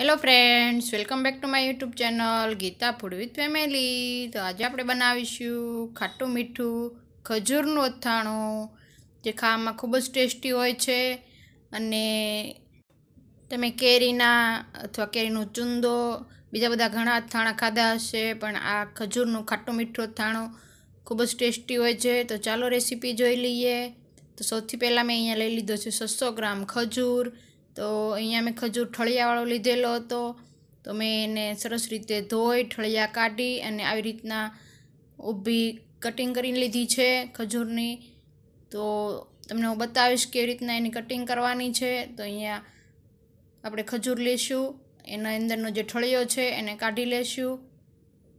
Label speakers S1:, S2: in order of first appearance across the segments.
S1: hello friends welcome back to my YouTube channel Geeta food with family તો આજે આપણે બનાવીશું ખાટું મીઠું ખજૂરનું અથાણું જે ખાવામાં ખૂબ જ ટેસ્ટી હોય છે અને તમે કેરીના અથવા કેરીનો ચુંદો બીજા બધા ઘણા અથાણા ખાધા હશે પણ આ ખજૂરનું ખાટું મીઠું અથાણું ખૂબ જ ટેસ્ટી હોય છે તો ચાલો રેસીપી જોઈ લઈએ તો સૌથી પહેલાં મેં અહીંયા લઈ લીધો છે છસો ગ્રામ ખજૂર તો અહીંયા મેં ખજૂર ઠળિયાવાળો લીધેલો હતો તો મેં એને સરસ રીતે ધોઈ ઠળિયા કાઢી અને આવી રીતના ઊભી કટિંગ કરી લીધી છે ખજૂરની તો તમને હું બતાવીશ કેવી રીતના એની કટિંગ કરવાની છે તો અહીંયા આપણે ખજૂર લઈશું એના અંદરનો જે ઠળિયો છે એને કાઢી લેશું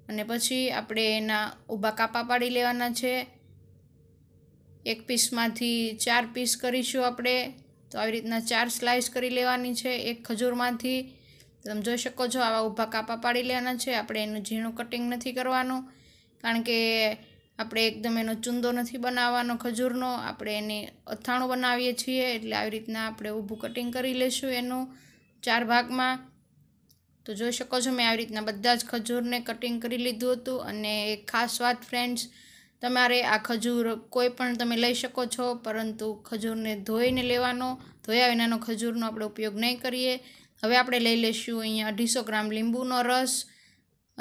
S1: અને પછી આપણે એના ઊભા કાપા પાડી લેવાના છે એક પીસમાંથી ચાર પીસ કરીશું આપણે તો આવી રીતના ચાર સ્લાઇસ કરી લેવાની છે એક ખજૂરમાંથી તમે જોઈ શકો છો આવા ઊભા કાપા પાડી લેવાના છે આપણે એનું ઝીણું કટિંગ નથી કરવાનું કારણ કે આપણે એકદમ એનો ચૂંદો નથી બનાવવાનો ખજૂરનો આપણે એને અથાણું બનાવીએ છીએ એટલે આવી રીતના આપણે ઊભું કટિંગ કરી લઈશું એનું ચાર ભાગમાં તો જોઈ શકો છો મેં આવી રીતના બધા જ ખજૂરને કટિંગ કરી લીધું હતું અને ખાસ વાત ફ્રેન્ડ્સ તમારે આ ખજૂર કોઈ પણ તમે લઈ શકો છો પરંતુ ખજૂરને ધોઈને લેવાનો ધોયા વિનાનો ખજૂરનો આપણે ઉપયોગ નહીં કરીએ હવે આપણે લઈ લઈશું અહીંયા અઢીસો ગ્રામ લીંબુનો રસ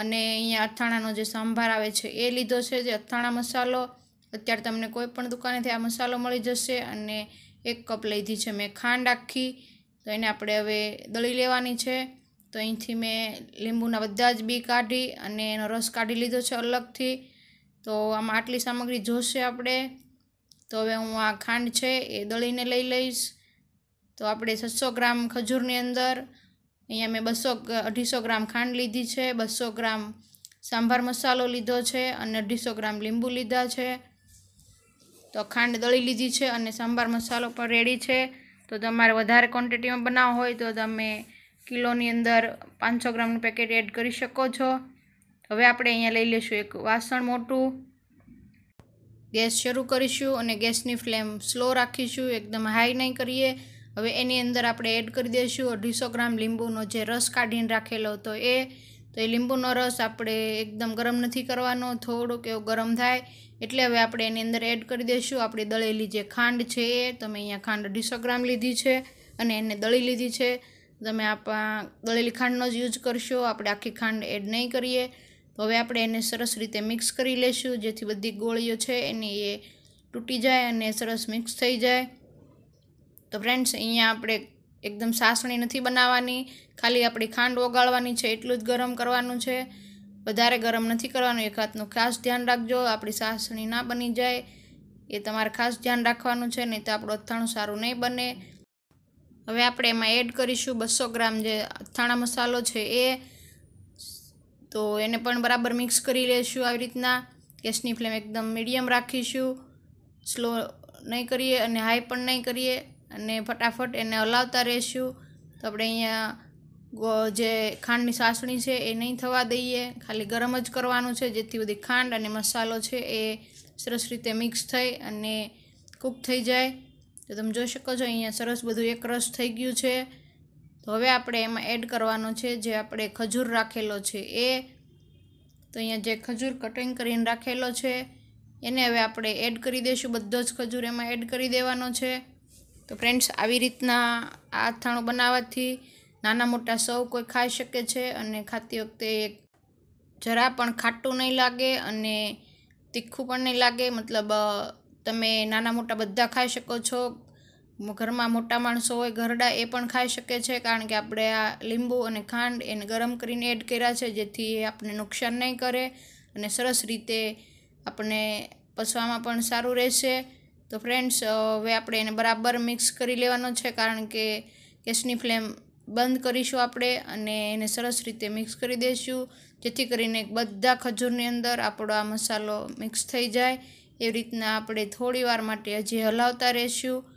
S1: અને અહીંયા અથાણાનો જે સંભાર આવે છે એ લીધો છે જે અથાણા મસાલો અત્યારે તમને કોઈ પણ દુકાનેથી આ મસાલો મળી જશે અને એક કપ લીધી છે મેં ખાંડ આખી તો એને આપણે હવે દળી લેવાની છે તો અહીંથી મેં લીંબુના બધા જ બી કાઢી અને એનો રસ કાઢી લીધો છે અલગથી તો આમાં આટલી સામગ્રી જોશે આપણે તો હવે હું આ ખાંડ છે એ દળીને લઈ લઈશ તો આપણે છસો ગ્રામ ખજૂરની અંદર અહીંયા મેં બસો અઢીસો ગ્રામ ખાંડ લીધી છે બસો ગ્રામ સાંભાર મસાલો લીધો છે અને અઢીસો ગ્રામ લીંબુ લીધા છે તો ખાંડ દળી લીધી છે અને સાંભાર મસાલો પણ રેડી છે તો તમારે વધારે ક્વોન્ટિટીમાં બનાવવો હોય તો તમે કિલોની અંદર પાંચસો ગ્રામનું પેકેટ એડ કરી શકો છો હવે આપણે અહીંયા લઈ લઈશું એક વાસણ મોટું ગેસ શરૂ કરીશું અને ગેસની ફ્લેમ સ્લો રાખીશું એકદમ હાઈ નહીં કરીએ હવે એની અંદર આપણે એડ કરી દઈશું અઢીસો ગ્રામ લીંબુનો જે રસ કાઢીને રાખેલો હતો એ તો એ લીંબુનો રસ આપણે એકદમ ગરમ નથી કરવાનો થોડોક એવો ગરમ થાય એટલે હવે આપણે એની અંદર એડ કરી દઈશું આપણી દળેલી જે ખાંડ છે એ તમે અહીંયા ખાંડ અઢીસો ગ્રામ લીધી છે અને એને દળી લીધી છે તમે આપણા દળેલી ખાંડનો જ યુઝ કરશો આપણે આખી ખાંડ એડ નહીં કરીએ તો હવે આપણે એને સરસ રીતે મિક્સ કરી લેશું જેથી બધી ગોળીઓ છે એની એ તૂટી જાય અને સરસ મિક્સ થઈ જાય તો ફ્રેન્ડ્સ અહીંયા આપણે એકદમ સાસણી નથી બનાવવાની ખાલી આપણી ખાંડ ઓગાળવાની છે એટલું જ ગરમ કરવાનું છે વધારે ગરમ નથી કરવાનું એક હાથનું ખાસ ધ્યાન રાખજો આપણી સાસણી ના બની જાય એ તમારે ખાસ ધ્યાન રાખવાનું છે નહીં તો આપણું અથાણું સારું નહીં બને હવે આપણે એમાં એડ કરીશું બસો ગ્રામ જે અથાણા મસાલો છે એ તો એને પણ બરાબર મિક્સ કરી લઈશું આવી રીતના ગેસની ફ્લેમ એકદમ મીડિયમ રાખીશું સ્લો નહીં કરીએ અને હાઈ પણ નહીં કરીએ અને ફટાફટ એને હલાવતા રહીશું તો આપણે અહીંયા જે ખાંડની સાસણી છે એ નહીં થવા દઈએ ખાલી ગરમ જ કરવાનું છે જેથી બધી ખાંડ અને મસાલો છે એ સરસ રીતે મિક્સ થઈ અને કૂક થઈ જાય તો તમે જોઈ શકો છો અહીંયા સરસ બધું એક રસ થઈ ગયું છે તો હવે આપણે એમાં એડ કરવાનો છે જે આપણે ખજૂર રાખેલો છે એ તો અહીંયા જે ખજૂર કટિંગ કરીને રાખેલો છે એને હવે આપણે એડ કરી દઈશું બધો જ ખજૂર એમાં એડ કરી દેવાનો છે તો ફ્રેન્ડ્સ આવી રીતના આ અથાણું બનાવવાથી નાના મોટા સૌ કોઈ ખાઈ શકે છે અને ખાતી વખતે જરા પણ ખાટું નહીં લાગે અને તીખું પણ નહીં લાગે મતલબ તમે નાના મોટા બધા ખાઈ શકો છો ઘરમાં મોટા માણસો હોય ઘરડા એ પણ ખાઈ શકે છે કારણ કે આપણે આ લીંબુ અને ખાંડ એને ગરમ કરીને એડ કર્યા છે જેથી એ આપણને નુકસાન નહીં કરે અને સરસ રીતે આપણે પસવામાં પણ સારું રહેશે તો ફ્રેન્ડ્સ હવે આપણે એને બરાબર મિક્સ કરી લેવાનો છે કારણ કે ગેસની ફ્લેમ બંધ કરીશું આપણે અને એને સરસ રીતે મિક્સ કરી દઈશું જેથી કરીને બધા ખજૂરની અંદર આપણો આ મસાલો મિક્સ થઈ જાય એ રીતના આપણે થોડી વાર માટે હજી હલાવતા રહીશું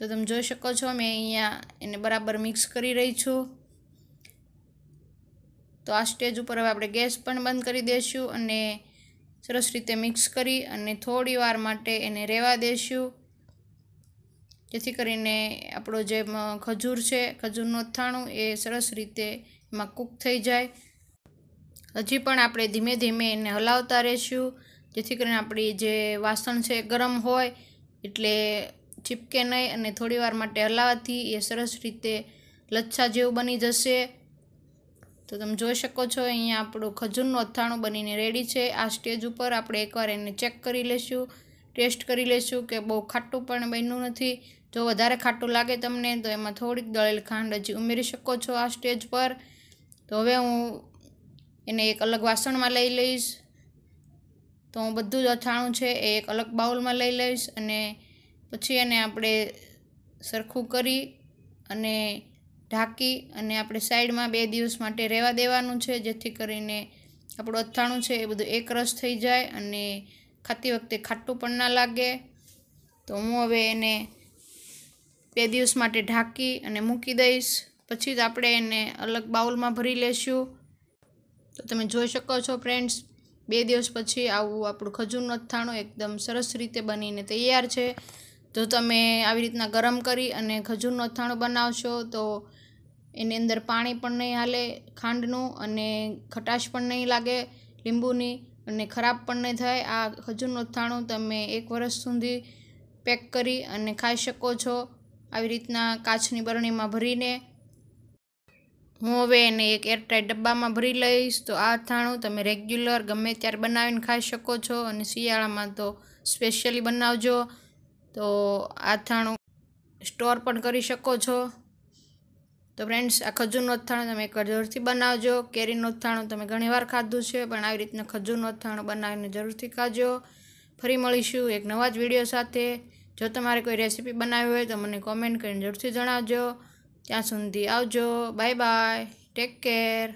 S1: તો તમે જોઈ શકો છો મેં અહીંયા એને બરાબર મિક્સ કરી રહી છું તો આ સ્ટેજ ઉપર હવે આપણે ગેસ પણ બંધ કરી દઈશું અને સરસ રીતે મિક્સ કરી અને થોડી વાર માટે એને રહેવા દઈશું જેથી કરીને આપણો જે ખજૂર છે ખજૂરનું અથાણું એ સરસ રીતે એમાં કૂક થઈ જાય હજી પણ આપણે ધીમે ધીમે એને હલાવતા રહીશું જેથી કરીને આપણી જે વાસણ છે ગરમ હોય એટલે ચીપકે નહીં અને થોડીવાર માટે હલાવવાથી એ સરસ રીતે લચ્છા જેવું બની જશે તો તમે જોઈ શકો છો અહીંયા આપણું ખજૂરનું અથાણું બનીને રેડી છે આ સ્ટેજ ઉપર આપણે એકવાર એને ચેક કરી લેશું ટેસ્ટ કરી લેશું કે બહુ ખાટું પણ બન્યું નથી જો વધારે ખાટું લાગે તમને તો એમાં થોડીક દળેલ ખાંડ હજી ઉમેરી શકો છો આ સ્ટેજ પર તો હવે હું એને એક અલગ વાસણમાં લઈ લઈશ તો હું બધું જ અથાણું છે એ એક અલગ બાઉલમાં લઈ લઈશ અને પછી એને આપણે સરખું કરી અને ઢાંકી અને આપણે સાઈડમાં બે દિવસ માટે રહેવા દેવાનું છે જેથી કરીને આપણું અથાણું છે એ બધું એકરસ થઈ જાય અને ખાતી વખતે ખાટું પણ ના લાગે તો હું હવે એને બે દિવસ માટે ઢાંકી અને મૂકી દઈશ પછી જ આપણે એને અલગ બાઉલમાં ભરી લેશું તો તમે જોઈ શકો છો ફ્રેન્ડ્સ બે દિવસ પછી આવું આપણું ખજૂરનું અથાણું એકદમ સરસ રીતે બનીને તૈયાર છે જો તમે આવી રીતના ગરમ કરી અને ખજૂરનો અથાણો બનાવશો તો એની અંદર પાણી પણ નહીં હાલે ખાંડનું અને ખટાશ પણ નહીં લાગે લીંબુની અને ખરાબ પણ નહીં થાય આ ખજૂરનું અથાણું તમે એક વર્ષ સુધી પેક કરી અને ખાઈ શકો છો આવી રીતના કાચની બરણીમાં ભરીને હું હવે એને એક એરટાઈટ ડબ્બામાં ભરી લઈશ તો આ અથાણું તમે રેગ્યુલર ગમે ત્યારે બનાવીને ખાઈ શકો છો અને શિયાળામાં તો સ્પેશિયલી બનાવજો તો અથાણું સ્ટોર પણ કરી શકો છો તો ફ્રેન્ડ્સ આ ખજૂરનું અથાણું તમે જરૂરથી બનાવજો કેરીનું અથાણું તમે ઘણીવાર ખાધું છે પણ આવી રીતના ખજૂરનું અથાણું બનાવીને જરૂરથી ખાજો ફરી મળીશું એક નવા જ વિડીયો સાથે જો તમારે કોઈ રેસીપી બનાવી હોય તો મને કોમેન્ટ કરીને જરૂરથી જણાવજો ત્યાં સુધી આવજો બાય બાય ટેક કેર